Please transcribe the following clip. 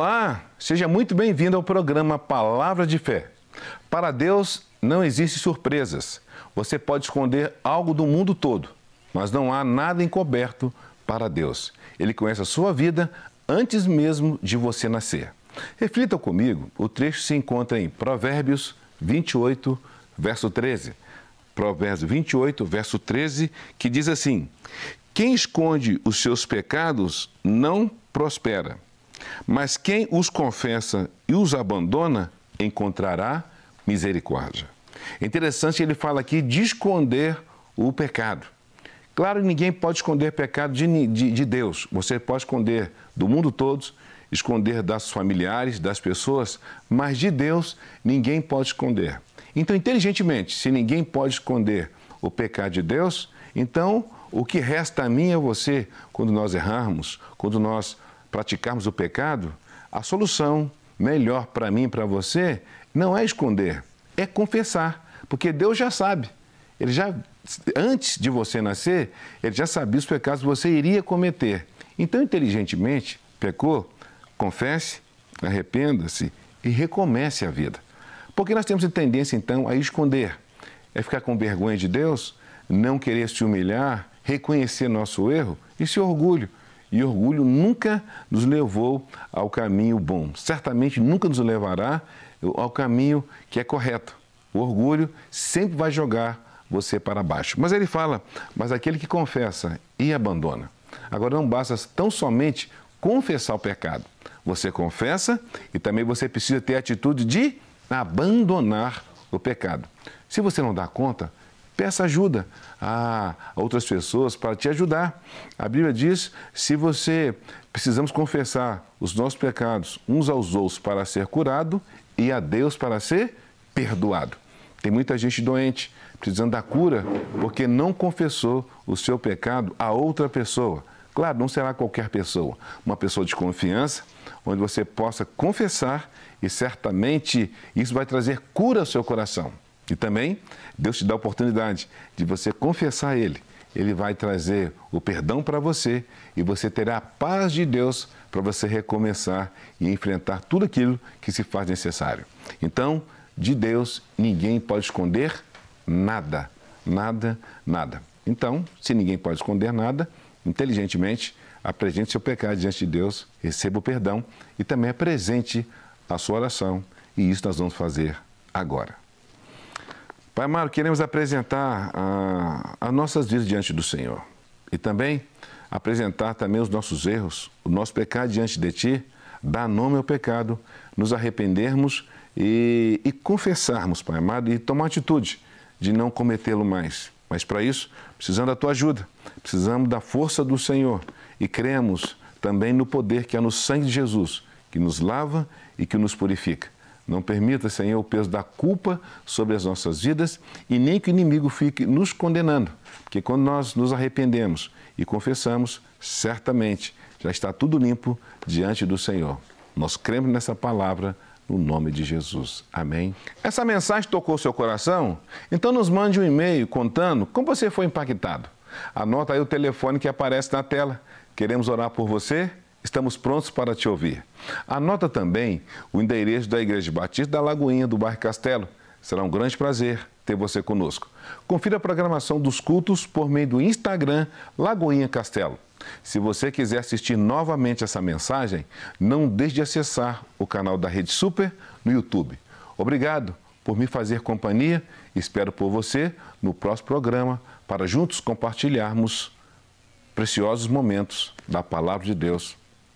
Olá, seja muito bem-vindo ao programa Palavra de Fé. Para Deus não existem surpresas. Você pode esconder algo do mundo todo, mas não há nada encoberto para Deus. Ele conhece a sua vida antes mesmo de você nascer. Reflita comigo, o trecho se encontra em Provérbios 28, verso 13. Provérbios 28, verso 13, que diz assim: Quem esconde os seus pecados não prospera mas quem os confessa e os abandona encontrará misericórdia. É interessante, ele fala aqui de esconder o pecado. Claro, ninguém pode esconder pecado de, de, de Deus. Você pode esconder do mundo todo, esconder das familiares, das pessoas, mas de Deus ninguém pode esconder. Então, inteligentemente, se ninguém pode esconder o pecado de Deus, então o que resta a mim e é a você quando nós errarmos, quando nós praticarmos o pecado, a solução melhor para mim e para você não é esconder, é confessar, porque Deus já sabe. Ele já antes de você nascer, ele já sabia os pecados que você iria cometer. Então, inteligentemente, pecou, confesse, arrependa-se e recomece a vida. Porque nós temos a tendência então a esconder, é ficar com vergonha de Deus, não querer se humilhar, reconhecer nosso erro e se orgulho. E orgulho nunca nos levou ao caminho bom, certamente nunca nos levará ao caminho que é correto. O orgulho sempre vai jogar você para baixo. Mas ele fala: mas aquele que confessa e abandona. Agora não basta tão somente confessar o pecado. Você confessa e também você precisa ter a atitude de abandonar o pecado. Se você não dá conta, peça ajuda a outras pessoas para te ajudar. A Bíblia diz: se você precisamos confessar os nossos pecados uns aos outros para ser curado e a Deus para ser perdoado. Tem muita gente doente precisando da cura porque não confessou o seu pecado a outra pessoa. Claro, não será qualquer pessoa, uma pessoa de confiança, onde você possa confessar e certamente isso vai trazer cura ao seu coração. E também Deus te dá a oportunidade de você confessar a Ele. Ele vai trazer o perdão para você e você terá a paz de Deus para você recomeçar e enfrentar tudo aquilo que se faz necessário. Então, de Deus ninguém pode esconder nada, nada, nada. Então, se ninguém pode esconder nada, inteligentemente, apresente seu pecado diante de Deus, receba o perdão e também apresente a sua oração. E isso nós vamos fazer agora. Pai Amado, queremos apresentar as nossas vidas diante do Senhor e também apresentar também os nossos erros, o nosso pecado diante de Ti, dar nome ao pecado, nos arrependermos e, e confessarmos, Pai amado, e tomar atitude de não cometê-lo mais. Mas para isso, precisamos da Tua ajuda, precisamos da força do Senhor e cremos também no poder que há no sangue de Jesus, que nos lava e que nos purifica. Não permita, Senhor, o peso da culpa sobre as nossas vidas e nem que o inimigo fique nos condenando, porque quando nós nos arrependemos e confessamos, certamente já está tudo limpo diante do Senhor. Nós cremos nessa palavra no nome de Jesus. Amém. Essa mensagem tocou seu coração? Então nos mande um e-mail contando como você foi impactado. Anota aí o telefone que aparece na tela. Queremos orar por você Estamos prontos para te ouvir. Anota também o endereço da Igreja Batista da Lagoinha, do bairro Castelo. Será um grande prazer ter você conosco. Confira a programação dos cultos por meio do Instagram Lagoinha Castelo. Se você quiser assistir novamente essa mensagem, não deixe de acessar o canal da Rede Super no YouTube. Obrigado por me fazer companhia. Espero por você no próximo programa para juntos compartilharmos preciosos momentos da palavra de Deus